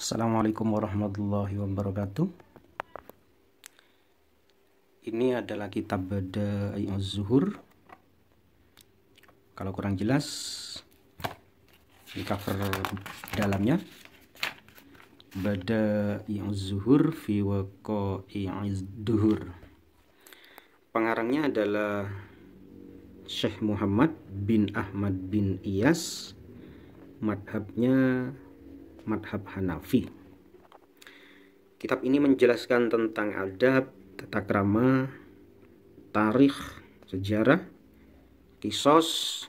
Assalamualaikum warahmatullahi wabarakatuh Ini adalah kitab Badai Zuhur Kalau kurang jelas Di cover dalamnya Badai Zuhur fi waqa'i Duhur Pengarangnya adalah Syekh Muhammad bin Ahmad bin Iyas Madhabnya madhab Hanafi. Kitab ini menjelaskan tentang adab, tata krama, tarikh, sejarah, kisos,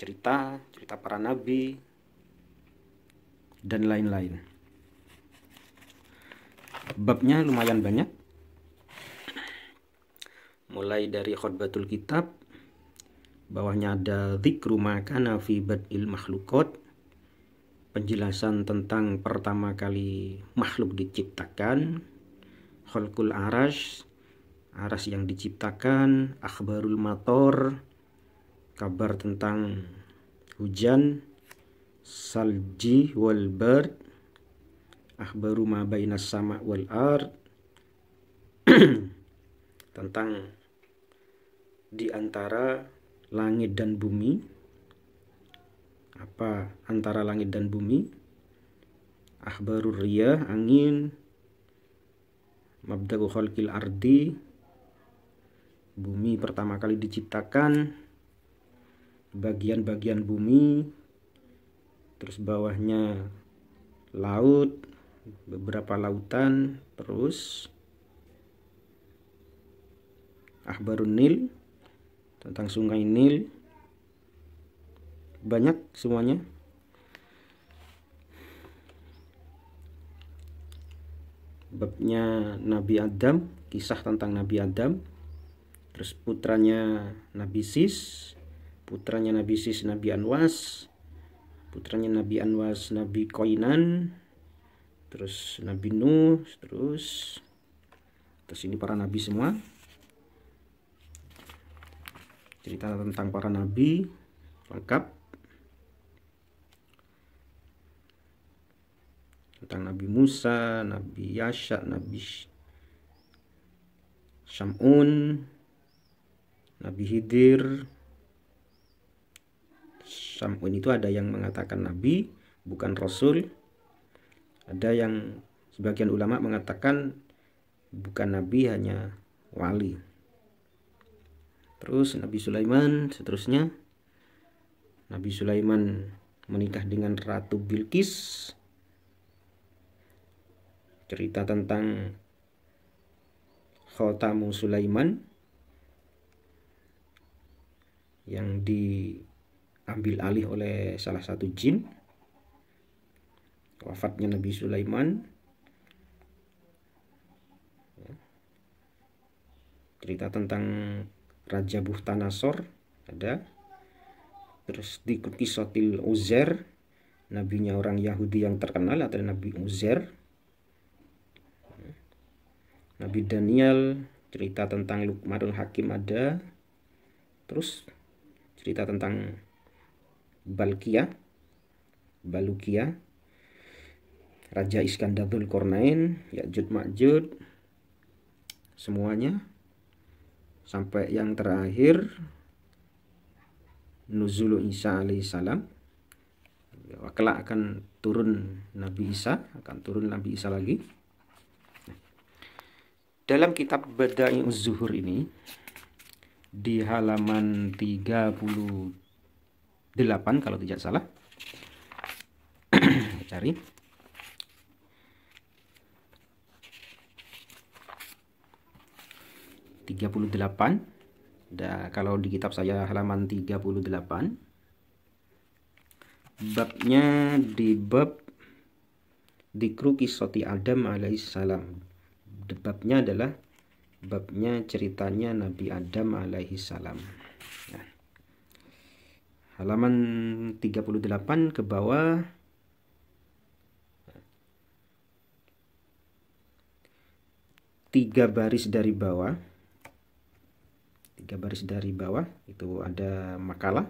cerita, cerita para nabi, dan lain-lain. Babnya lumayan banyak. Mulai dari khutbatul kitab, bawahnya ada zikru makana fi bad'il makhlukot, penjelasan tentang pertama kali makhluk diciptakan Khulkul arash aras yang diciptakan akhbarul mator kabar tentang hujan salji wal bird akhbaru ma bainas sama wal ard tentang di antara langit dan bumi apa antara langit dan bumi akhbarur ria angin mabda'u khalqil ardi bumi pertama kali diciptakan bagian-bagian bumi terus bawahnya laut beberapa lautan terus akhbarun nil tentang sungai nil banyak semuanya babnya Nabi Adam kisah tentang Nabi Adam terus putranya Nabi Sis putranya Nabi Sis Nabi Anwas putranya Nabi Anwas Nabi Koinan terus Nabi Nuh terus terus ini para nabi semua cerita tentang para nabi lengkap tentang Nabi Musa, Nabi Yasha, Nabi Shamun, Nabi Hidir. Shamun itu ada yang mengatakan Nabi, bukan Rasul. Ada yang sebagian ulama mengatakan bukan Nabi, hanya wali. Terus Nabi Sulaiman seterusnya. Nabi Sulaiman menikah dengan Ratu Bilqis cerita tentang Khotamu Sulaiman yang diambil alih oleh salah satu jin wafatnya Nabi Sulaiman cerita tentang Raja Buhtanasor ada terus di sotil Uzer nabinya orang Yahudi yang terkenal atau Nabi Uzer Nabi Daniel, cerita tentang Lukmanul Hakim ada. Terus cerita tentang Balkia, Balukia, Raja Iskandarul Kornain, Ya'jud Makjud, semuanya sampai yang terakhir Nuzul Isa alaihissalam kelak akan turun Nabi Isa akan turun Nabi Isa lagi dalam kitab Bada'i Zuhur ini di halaman 38 kalau tidak salah cari tiga puluh delapan kalau di kitab saya halaman 38 babnya di bab di kru kisoti Adam alaihissalam Babnya adalah babnya ceritanya Nabi Adam alaihi salam. Nah, halaman 38 ke bawah tiga baris dari bawah tiga baris dari bawah itu ada makalah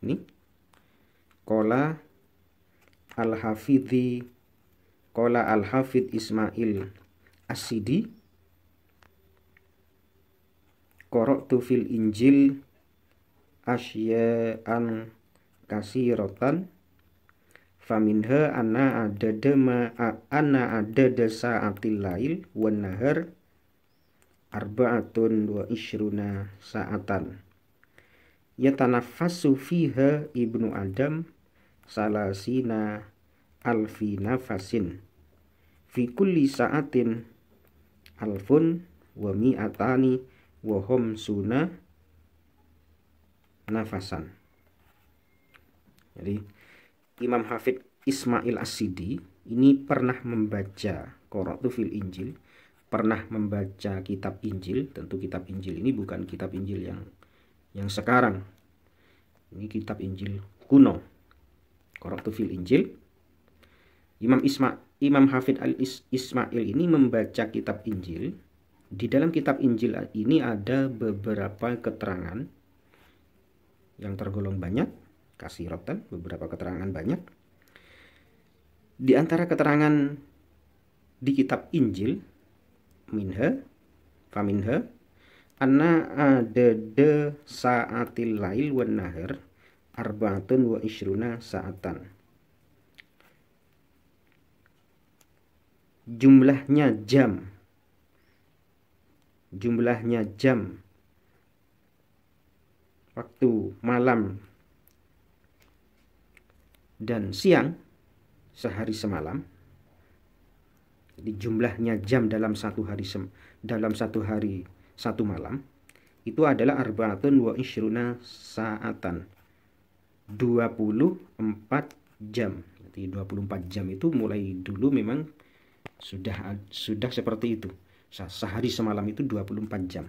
ini kola al-hafidhi Kola Al-Hafid Ismail Asidi. Korok tu fil Injil Asya'an Kasiratan Faminha anna dema ana anna desa atil lail wan Arba arba'atun dua ishruna sa'atan yatanaffasu fiha ibnu adam salasina alfi nafasin fi kulli sa'atin alfun wa mi'atani wa suna nafasan jadi Imam Hafid Ismail as ini pernah membaca Qoratu fil Injil pernah membaca kitab Injil tentu kitab Injil ini bukan kitab Injil yang yang sekarang ini kitab Injil kuno Qoratu fil Injil Imam Isma Imam Hafid Al Ismail ini membaca kitab Injil. Di dalam kitab Injil ini ada beberapa keterangan yang tergolong banyak, kasih rotan, beberapa keterangan banyak. Di antara keterangan di kitab Injil, minha, faminha, anna de saatil lail wa nahar arbaatun wa ishruna saatan jumlahnya jam jumlahnya jam waktu malam dan siang sehari semalam di jumlahnya jam dalam satu hari sem dalam satu hari satu malam itu adalah arbaatun wa ishruna saatan 24 jam. Jadi 24 jam itu mulai dulu memang sudah sudah seperti itu sehari semalam itu 24 jam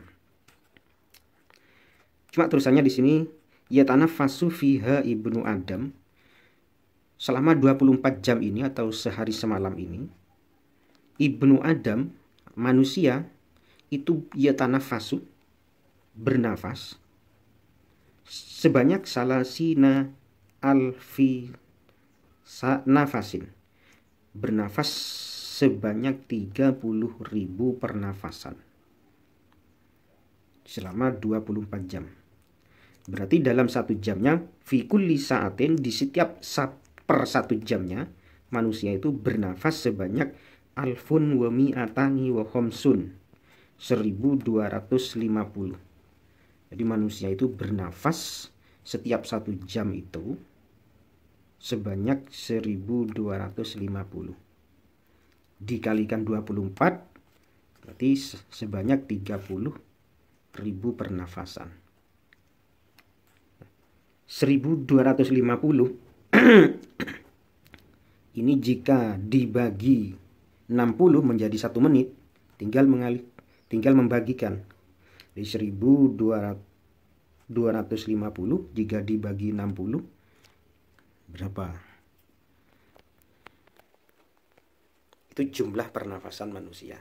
cuma tulisannya di sini tanah fasu fiha ibnu adam selama 24 jam ini atau sehari semalam ini ibnu adam manusia itu tanah fasu bernafas sebanyak salasina alfi sa nafasin bernafas sebanyak 30.000 pernafasan selama 24 jam. Berarti dalam satu jamnya, fikulli saatin di setiap sat, per satu jamnya, manusia itu bernafas sebanyak alfun wami atani wa khomsun, 1250. Jadi manusia itu bernafas setiap satu jam itu sebanyak 1250 dikalikan 24 berarti sebanyak 30 ribu pernafasan 1250 ini jika dibagi 60 menjadi satu menit tinggal mengalih tinggal membagikan di 1250 jika dibagi 60 berapa Itu jumlah pernafasan manusia.